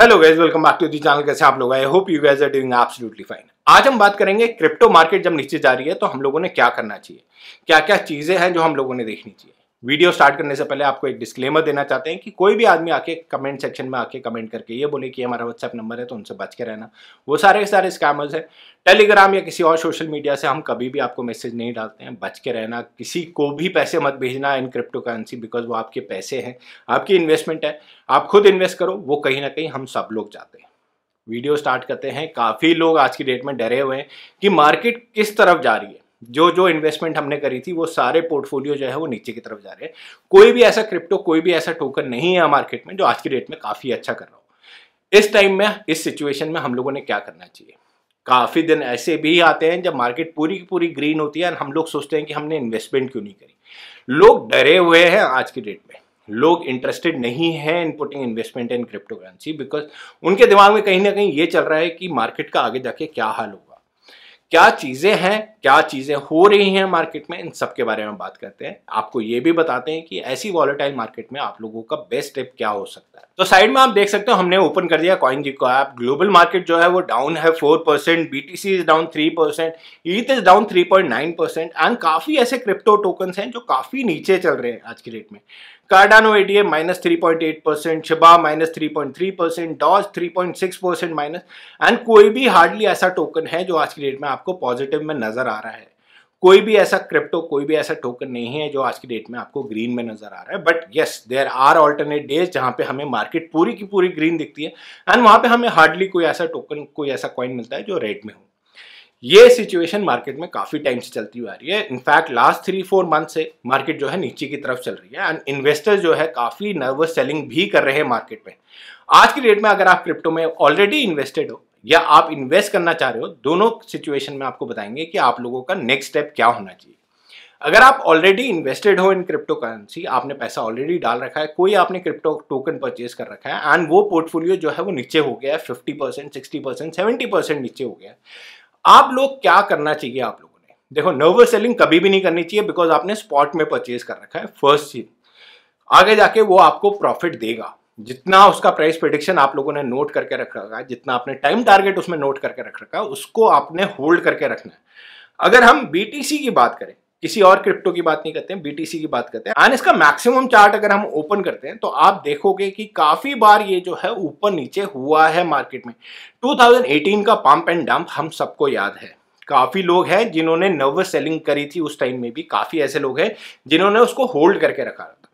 Hello guys welcome back to the channel कैसे आप लोग I hope you guys are doing absolutely fine आज हम बात करेंगे क्रिप्टो मार्केट जब नीचे जा रही है तो हम लोगों ने क्या करना चाहिए क्या क्या चीजें हैं जो हम लोगों ने देखनी चाहिए वीडियो स्टार्ट करने से पहले आपको एक डिस्क्लेमर देना चाहते हैं कि कोई भी आदमी आके कमेंट सेक्शन में आके कमेंट करके ये बोले कि हमारा व्हाट्सएप नंबर है तो उनसे बच के रहना वो सारे के सारे स्कैमर्स हैं टेलीग्राम या किसी और सोशल मीडिया से हम कभी भी आपको मैसेज नहीं डालते हैं बच के रहना किसी को भी पैसे मत भेजना इन क्रिप्टो करेंसी बिकॉज वो आपके पैसे हैं आपकी इन्वेस्टमेंट है आप खुद इन्वेस्ट करो वो कहीं ना कहीं हम सब लोग जाते हैं वीडियो स्टार्ट करते हैं काफ़ी लोग आज की डेट में डरे हुए हैं कि मार्केट किस तरफ जा रही है जो जो इन्वेस्टमेंट हमने करी थी वो सारे पोर्टफोलियो जो है वो नीचे की तरफ जा रहे हैं कोई भी ऐसा क्रिप्टो कोई भी ऐसा टोकन नहीं है मार्केट में जो आज की डेट में काफ़ी अच्छा कर रहा हो इस टाइम में इस सिचुएशन में हम लोगों ने क्या करना चाहिए काफ़ी दिन ऐसे भी आते हैं जब मार्केट पूरी की पूरी ग्रीन होती है और हम लोग सोचते हैं कि हमने इन्वेस्टमेंट क्यों नहीं करी लोग डरे हुए हैं आज की डेट में लोग इंटरेस्टेड नहीं है in putting investment in crypto currency because उनके दिमाग में कहीं ना कहीं ये चल रहा है कि मार्केट का आगे जाके क्या हाल होगा क्या चीज़ें हैं क्या चीज़ें हो रही हैं मार्केट में इन सब के बारे में बात करते हैं आपको ये भी बताते हैं कि ऐसी वॉलेटाइल मार्केट में आप लोगों का बेस्ट टिप क्या हो सकता है तो साइड में आप देख सकते हो हमने ओपन कर दिया कॉइन जी को ऐप ग्लोबल मार्केट जो है वो डाउन है four percent B T C is down three percent eth is down three point nine percent and काफ़ी ऐसे क्रिप्टो टोकन्स हैं जो काफ़ी नीचे चल रहे हैं आज के डेट में Cardano ADA minus three point eight percent shiba minus three point three percent doge three point six percent minus and कोई भी हार्डली ऐसा टोकन है जो आज की डेट में आपको पॉजिटिव में नजर आ रहा है कोई भी ऐसा क्रिप्टो कोई भी ऐसा टोकन नहीं है जो आज की डेट में आपको ग्रीन में नजर आ रहा है but yes there are alternate days जहां पे हमें मार्केट पूरी की पूरी ग्रीन दिखती है एंड वहां पे हमें हार्डली कोई ऐसा टोकन कोई ऐसा कॉइन मिलता है जो रेड में हो ये सिचुएशन मार्केट में काफ़ी टाइम से चलती हुई आ रही है in fact last three four month से मार्केट जो है नीचे की तरफ चल रही है एंड इन्वेस्टर्स जो है काफ़ी नर्वस सेलिंग भी कर रहे हैं मार्केट में आज की डेट में अगर आप क्रिप्टो में ऑलरेडी इन्वेस्टेड हो या आप इन्वेस्ट करना चाह रहे हो दोनों सिचुएशन में आपको बताएंगे कि आप लोगों का नेक्स्ट स्टेप क्या होना चाहिए अगर आप ऑलरेडी इन्वेस्टेड हो इन क्रिप्टो करेंसी आपने पैसा ऑलरेडी डाल रखा है कोई आपने क्रिप्टो टोकन परचेज कर रखा है एंड वो पोर्टफोलियो जो है वो नीचे हो गया है fifty percent sixty percent seventy percent नीचे हो गया है आप लोग क्या करना चाहिए आप लोगों ने देखो नर्वस सेलिंग कभी भी नहीं करनी चाहिए बिकॉज आपने स्पॉट में परचेज कर रखा है फर्स्ट चीज आगे जाके वो आपको प्रॉफिट देगा जितना उसका प्राइस प्रिडिक्शन आप लोगों ने नोट करके रख रखा है जितना आपने टाइम टारगेट उसमें नोट करके रख रखा है उसको आपने होल्ड करके रखना है अगर हम बीटीसी की बात करें किसी और क्रिप्टो की बात नहीं करते हैं बीटीसी की बात करते हैं एंड इसका मैक्सिमम चार्ट अगर हम ओपन करते हैं तो आप देखोगे कि काफी बार ये जो है ऊपर नीचे हुआ है मार्केट में 2018 का पंप एंड डंप हम सबको याद है काफी लोग हैं जिन्होंने नव सेलिंग करी थी उस टाइम में भी काफी ऐसे लोग हैं जिन्होंने उसको होल्ड करके रखा था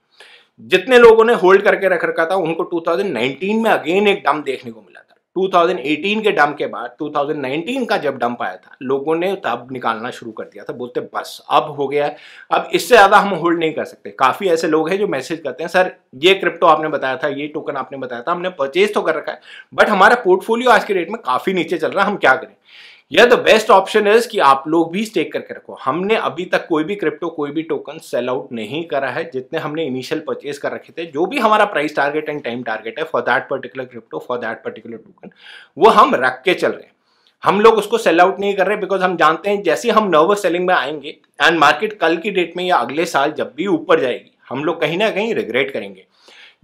जितने लोगों ने होल्ड करके रख रखा था उनको 2019 में अगेन एक डम्प देखने को मिला था 2018 के डंप के बाद 2019 का जब डंप आया था लोगों ने तब निकालना शुरू कर दिया था बोलते बस अब हो गया है अब इससे ज़्यादा हम होल्ड नहीं कर सकते काफ़ी ऐसे लोग हैं जो मैसेज करते हैं सर ये क्रिप्टो आपने बताया था ये टोकन आपने बताया था हमने परचेज तो कर रखा है बट हमारा पोर्टफोलियो आज के डेट में काफ़ी नीचे चल रहा है हम क्या करें या द बेस्ट ऑप्शन इज कि आप लोग भी स्टेक करके रखो हमने अभी तक कोई भी क्रिप्टो कोई भी टोकन सेल आउट नहीं करा है जितने हमने इनिशियल परचेज कर रखे थे जो भी हमारा price target and time target है for that particular crypto for that particular token वो हम रख के चल रहे हैं हम लोग उसको सेल आउट नहीं कर रहे बिकॉज हम जानते हैं जैसे हम नर्वस सेलिंग में आएंगे एंड मार्केट कल की डेट में या अगले साल जब भी ऊपर जाएगी हम लोग कहीं ना कहीं रिग्रेट करेंगे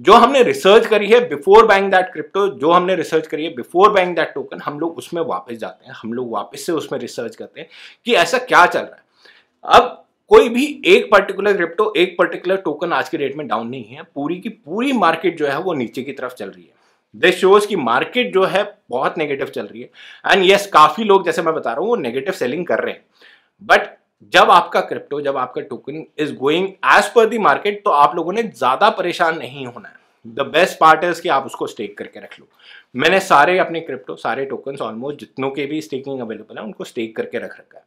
जो हमने रिसर्च करी है बिफोर बाइंग दैट क्रिप्टो जो हमने रिसर्च करी है बिफोर बाइंग दैट टोकन हम लोग उसमें वापस जाते हैं हम लोग वापस से उसमें रिसर्च करते हैं कि ऐसा क्या चल रहा है अब कोई भी एक पर्टिकुलर क्रिप्टो एक पर्टिकुलर टोकन आज के डेट में डाउन नहीं है पूरी की पूरी मार्केट जो है वो नीचे की तरफ चल रही है दिस शोज की मार्केट जो है बहुत नेगेटिव चल रही है एंड यस yes, काफी लोग जैसे मैं बता रहा हूँ वो नेगेटिव सेलिंग कर रहे हैं बट जब आपका क्रिप्टो जब आपका token is going as per the market तो आप लोगों ने ज़्यादा परेशान नहीं होना है द बेस्ट पार्ट इज कि आप उसको स्टेक करके रख लो मैंने सारे अपने क्रिप्टो सारे टोकन्स ऑलमोस्ट जितनों के भी स्टेकिंग अवेलेबल है उनको स्टेक करके रख रखा है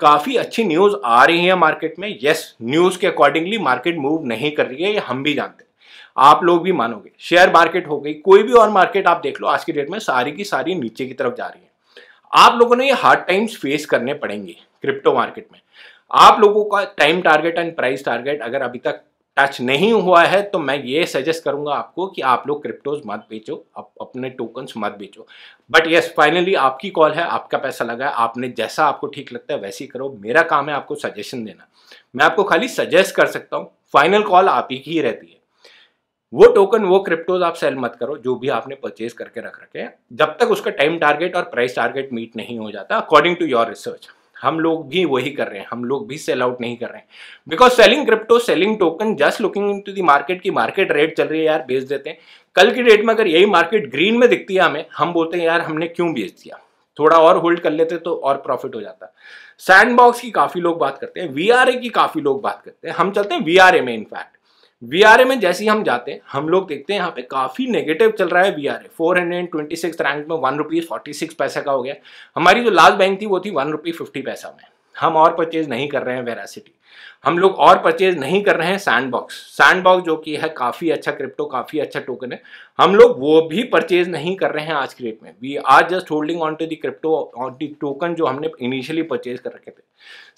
काफ़ी अच्छी न्यूज़ आ रही है मार्केट में येस न्यूज़ के अकॉर्डिंगली मार्केट मूव नहीं कर रही है ये हम भी जानते हैं आप लोग भी मानोगे शेयर मार्केट हो गई कोई भी और मार्केट आप देख लो आज की डेट में सारी की सारी नीचे की तरफ जा रही है आप लोगों ने ये हार्ड टाइम्स फेस करने पड़ेंगे क्रिप्टो मार्केट में आप लोगों का time target and price target अगर अभी तक टच नहीं हुआ है तो मैं ये सजेस्ट करूंगा आपको कि आप लोग क्रिप्टोज मत बेचो आप अपने टोकन्स मत बेचो बट यस फाइनली आपकी कॉल है आपका पैसा लगा है आपने जैसा आपको ठीक लगता है वैसे ही करो मेरा काम है आपको सजेशन देना मैं आपको खाली सजेस्ट कर सकता हूँ फाइनल कॉल आप ही की रहती है वो टोकन वो क्रिप्टोज आप सेल मत करो जो भी आपने परचेज करके रख रखे हैं जब तक उसका टाइम टारगेट और प्राइस टारगेट मीट नहीं हो जाता अकॉर्डिंग टू योर रिसर्च हम लोग भी वही कर रहे हैं हम लोग भी सेल आउट नहीं कर रहे हैं because selling crypto selling token just looking in to the market की मार्केट रेट चल रही है यार बेच देते हैं कल की डेट में अगर यही मार्केट ग्रीन में दिखती है हमें हम बोलते हैं यार हमने क्यों बेच दिया थोड़ा और होल्ड कर लेते तो और प्रॉफिट हो जाता सैंड बॉक्स की काफी लोग बात करते हैं वी की काफी लोग बात करते हैं हम चलते हैं वी में इनफैक्ट वीआरए में जैसे ही हम जाते हैं हम लोग देखते हैं यहाँ पे काफ़ी नेगेटिव चल रहा है वीआरए 426 रैंक में वन रुपीज़ फोर्टी सिक्स पैसा का हो गया हमारी जो लास्ट बैंक थी वो थी वन रुपी फिफ्टी पैसा में हम और परचेज नहीं कर रहे हैं वेरासिटी हम लोग और परचेज नहीं कर रहे हैं सैंडबॉक्स सैंडबॉक्स जो कि है काफ़ी अच्छा क्रिप्टो काफ़ी अच्छा टोकन है हम लोग वो भी परचेज नहीं कर रहे हैं आज की डेट में we are just holding on to the crypto on the token जो हमने इनिशियली परचेज कर रखे थे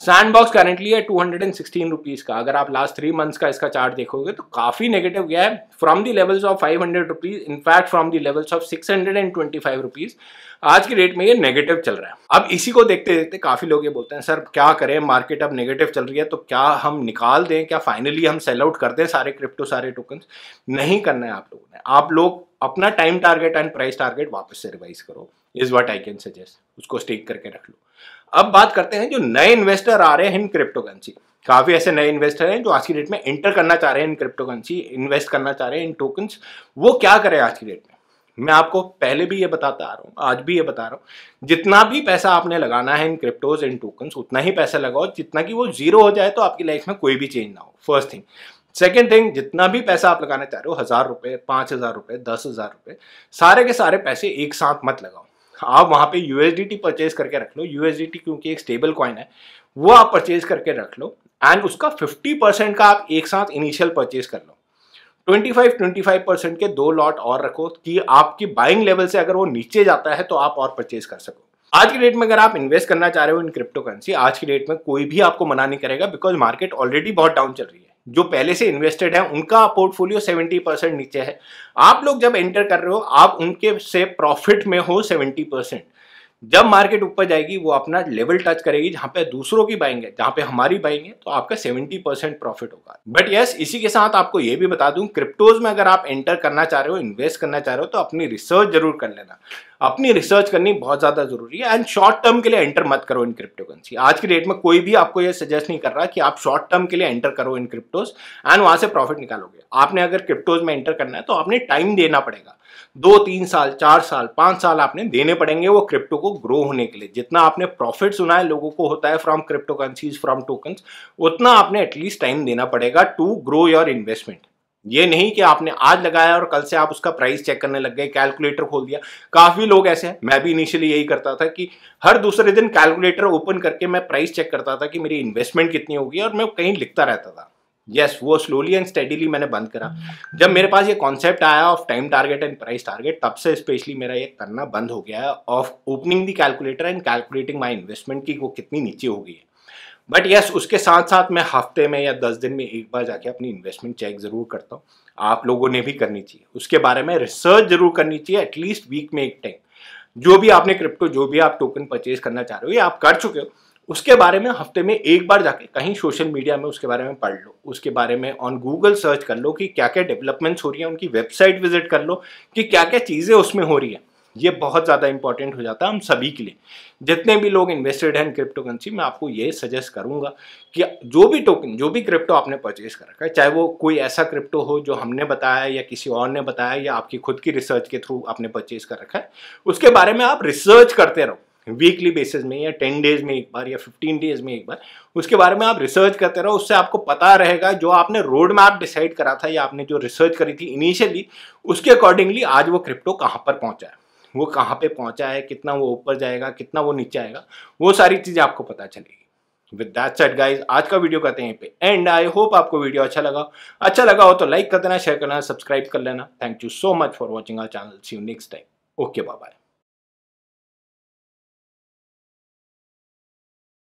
सैंडबॉक्स करेंटली है two hundred and sixteen rupees का अगर आप लास्ट थ्री मंथ्स का इसका चार्ट देखोगे तो काफ़ी नेगेटिव गया है from the levels of five hundred rupees in fact from the levels of six hundred and twenty five rupees आज की डेट में ये नेगेटिव चल रहा है अब इसी को देखते देखते काफ़ी लोग ये बोलते हैं सर क्या करें मार्केट अब नेगेटिव चल रही है तो क्या हम निकाल दें क्या फाइनली हम सेल आउट कर दें सारे क्रिप्टो सारे टोकन नहीं करना है आप लोगों ने आप लोग अपना time target and price target वापस से रिवाइज करो is what I can suggest उसको स्टेक करके रख लो अब बात करते हैं जो नए इन्वेस्टर आ रहे हैं इन क्रिप्टो करेंसी काफ़ी ऐसे नए इन्वेस्टर हैं जो आज की डेट में एंटर करना चाह रहे हैं इन क्रिप्टो करेंसी इन्वेस्ट करना चाह रहे हैं इन टोकन वो क्या करें आज की डेट में मैं आपको पहले भी ये बताता आ रहा हूँ आज भी ये बता रहा हूँ जितना भी पैसा आपने लगाना है इन क्रिप्टोज इन टोकन्स उतना ही पैसा लगाओ जितना कि वो जीरो हो जाए तो आपकी लाइफ में कोई भी चेंज ना हो फर्स्ट थिंग सेकेंड थिंग जितना भी पैसा आप लगाना चाह रहे हो हज़ार रुपये पाँच हज़ार रुपये दस हज़ार रुपये सारे के सारे पैसे एक साथ मत लगाओ आप वहाँ पे टी परचेज करके रख लो टी क्योंकि एक स्टेबल कॉइन है वो आप परचेज करके रख लो एंड उसका फिफ्टी परसेंट का आप एक साथ इनिशियल परचेज कर लो 25 25 परसेंट के दो लॉट और रखो कि आपकी बाइंग लेवल से अगर वो नीचे जाता है तो आप और परचेज कर सको आज की डेट में अगर आप इन्वेस्ट करना चाह रहे हो इन क्रिप्टो करेंसी आज की डेट में कोई भी आपको मना नहीं करेगा बिकॉज मार्केट ऑलरेडी बहुत डाउन चल रही है जो पहले से इन्वेस्टेड है उनका पोर्टफोलियो 70 परसेंट नीचे है आप लोग जब एंटर कर रहे हो आप उनके से प्रॉफिट में हो 70 परसेंट जब मार्केट ऊपर जाएगी वो अपना लेवल टच करेगी जहां पे दूसरों की बाइंग है जहां पे हमारी बाइंग है तो आपका 70 परसेंट प्रॉफिट होगा बट यस इसी के साथ आपको ये भी बता दूं क्रिप्टोज में अगर आप एंटर करना चाह रहे हो इन्वेस्ट करना चाह रहे हो तो अपनी रिसर्च जरूर कर लेना अपनी रिसर्च करनी बहुत ज्यादा जरूरी है एंड शॉर्ट टर्म के लिए एंटर मत करो इन क्रिप्टो करेंसी आज की डेट में कोई भी आपको यह सजेस्ट नहीं कर रहा कि आप शॉर्ट टर्म के लिए एंटर करो इन क्रिप्टोज एंड वहां से प्रॉफिट निकालोगे आपने अगर क्रिप्टोज में एंटर करना है तो आपने टाइम देना पड़ेगा दो तीन साल चार साल पांच साल आपने देने पड़ेंगे वो क्रिप्टो को ग्रो होने के लिए जितना आपने प्रॉफिट सुना है लोगों को होता है from crypto currencies from token उतना आपने एटलीस्ट टाइम देना पड़ेगा टू ग्रो योर इन्वेस्टमेंट ये नहीं कि आपने आज लगाया और कल से आप उसका प्राइस चेक करने लग गए कैलकुलेटर खोल दिया काफी लोग ऐसे हैं मैं भी इनिशियली यही करता था कि हर दूसरे दिन कैलकुलेटर ओपन करके मैं प्राइस चेक करता था कि मेरी इन्वेस्टमेंट कितनी होगी और मैं कहीं लिखता रहता था यस वो स्लोली एंड स्टेडीली मैंने बंद करा हम्म। जब मेरे पास ये कॉन्सेप्ट आया of time target and price target तब से स्पेशली मेरा ये करना बंद हो गया है of opening the calculator and calculating my investment की वो कितनी नीचे हो गई है बट यस yes, उसके साथ साथ मैं हफ्ते में या दस दिन में एक बार जाके अपनी इन्वेस्टमेंट चेक ज़रूर करता हूँ आप लोगों ने भी करनी चाहिए उसके बारे में रिसर्च जरूर करनी चाहिए एटलीस्ट वीक में एक टाइम जो भी आपने क्रिप्टो जो भी आप टोकन परचेज करना चाह रहे हो ये आप कर चुके हो उसके बारे में हफ्ते में एक बार जाके कहीं सोशल मीडिया में उसके बारे में पढ़ लो उसके बारे में ऑन गूगल सर्च कर लो कि क्या क्या डेवलपमेंट्स हो रही हैं उनकी वेबसाइट विजिट कर लो कि क्या क्या चीज़ें उसमें हो रही हैं ये बहुत ज़्यादा इंपॉर्टेंट हो जाता है हम सभी के लिए जितने भी लोग इन्वेस्टेड हैं क्रिप्टो करेंसी मैं आपको ये सजेस्ट करूंगा कि जो भी टोकन जो भी क्रिप्टो आपने परचेज कर रखा है चाहे वो कोई ऐसा क्रिप्टो हो जो हमने बताया या किसी और ने बताया या आपकी खुद की रिसर्च के थ्रू आपने परचेज कर रखा है उसके बारे में आप रिसर्च करते रहो वीकली बेसिस में या टेन डेज में एक बार या फिफ्टीन डेज में एक बार उसके बारे में आप रिसर्च करते रहो उससे आपको पता रहेगा जो आपने रोड मैप डिसाइड करा था या आपने जो रिसर्च करी थी इनिशियली उसके अकॉर्डिंगली आज वो क्रिप्टो कहाँ पर पहुँचा है वो कहाँ पे पहुँचा है कितना वो ऊपर जाएगा कितना वो नीचे आएगा वो सारी चीज़ें आपको पता चलेगी विद दैट सेट गाइज आज का वीडियो करते हैं पे एंड आई होप आपको वीडियो अच्छा लगा अच्छा लगा हो तो लाइक कर देना शेयर करना सब्सक्राइब कर लेना thank you so much for watching our channel see you next time okay bye